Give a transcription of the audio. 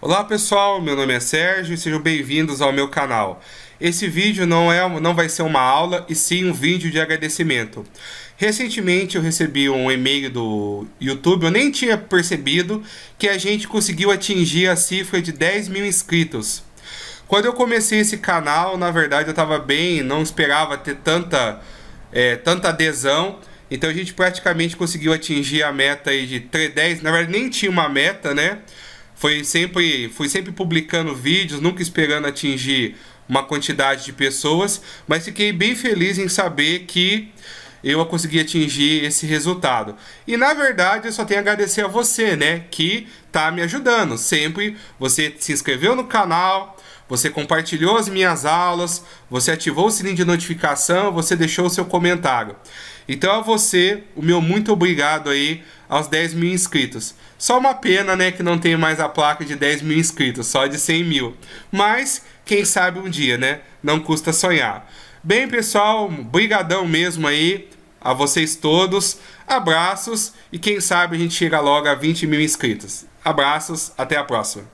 Olá pessoal, meu nome é Sérgio e sejam bem-vindos ao meu canal. Esse vídeo não, é, não vai ser uma aula e sim um vídeo de agradecimento. Recentemente eu recebi um e-mail do YouTube, eu nem tinha percebido que a gente conseguiu atingir a cifra de 10 mil inscritos. Quando eu comecei esse canal, na verdade eu estava bem, não esperava ter tanta, é, tanta adesão. Então a gente praticamente conseguiu atingir a meta aí de 3, 10, na verdade nem tinha uma meta, né? foi sempre, fui sempre publicando vídeos, nunca esperando atingir uma quantidade de pessoas, mas fiquei bem feliz em saber que eu consegui atingir esse resultado. E na verdade, eu só tenho a agradecer a você, né, que tá me ajudando. Sempre você se inscreveu no canal, você compartilhou as minhas aulas, você ativou o sininho de notificação, você deixou o seu comentário. Então a você, o meu muito obrigado aí aos 10 mil inscritos. Só uma pena, né, que não tem mais a placa de 10 mil inscritos, só de 100 mil. Mas, quem sabe um dia, né? Não custa sonhar. Bem, pessoal, brigadão mesmo aí a vocês todos. Abraços e quem sabe a gente chega logo a 20 mil inscritos. Abraços, até a próxima.